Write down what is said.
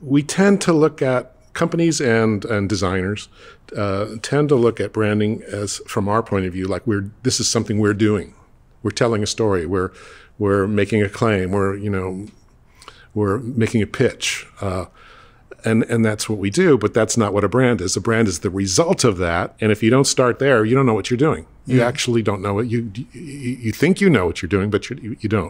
we tend to look at companies and and designers uh, tend to look at branding as from our point of view like we're this is something we're doing we're telling a story we're we're making a claim we're you know we're making a pitch uh, and and that's what we do but that's not what a brand is a brand is the result of that and if you don't start there you don't know what you're doing you mm. actually don't know what you, you you think you know what you're doing but you, you don't